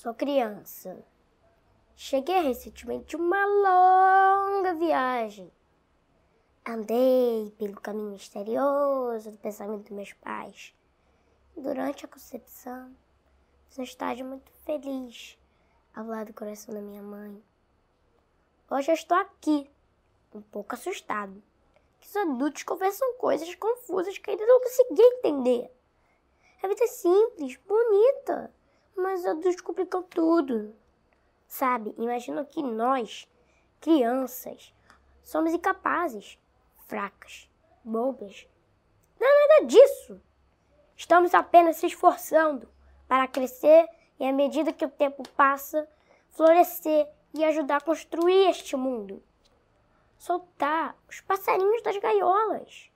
Sou criança. Cheguei recentemente de uma longa viagem. Andei pelo caminho misterioso do pensamento dos meus pais. Durante a concepção, fiz um estágio muito feliz ao lado do coração da minha mãe. Hoje eu estou aqui, um pouco assustado, que os adultos conversam coisas confusas que ainda não consegui entender. A vida é simples, bonita mas adultos complicam tudo. Sabe, imagina que nós, crianças, somos incapazes, fracas, bobas. Não é nada disso. Estamos apenas se esforçando para crescer e, à medida que o tempo passa, florescer e ajudar a construir este mundo. Soltar os passarinhos das gaiolas,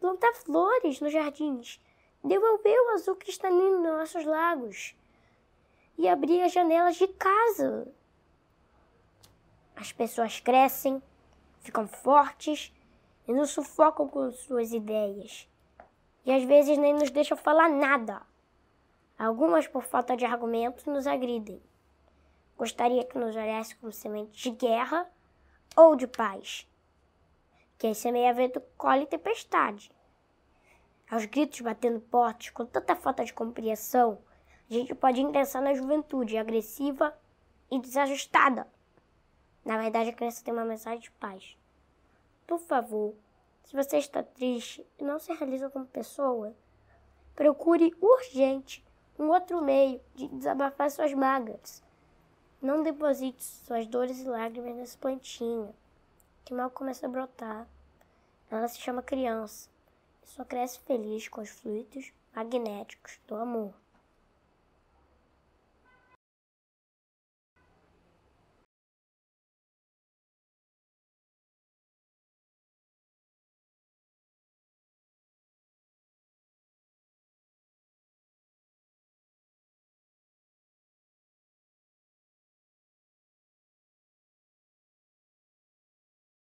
plantar flores nos jardins, devolver o azul cristalino nos nossos lagos e abrir as janelas de casa. As pessoas crescem, ficam fortes e nos sufocam com suas ideias. E às vezes nem nos deixam falar nada. Algumas, por falta de argumentos, nos agridem. Gostaria que nos olhasse como semente de guerra ou de paz. Quem semeia vento colhe tempestade aos gritos batendo portas, com tanta falta de compreensão, a gente pode ingressar na juventude agressiva e desajustada. Na verdade, a criança tem uma mensagem de paz. Por favor, se você está triste e não se realiza como pessoa, procure urgente um outro meio de desabafar suas mágoas. Não deposite suas dores e lágrimas nessa plantinha, que mal começa a brotar. Ela se chama criança e só cresce feliz com os fluidos magnéticos do amor.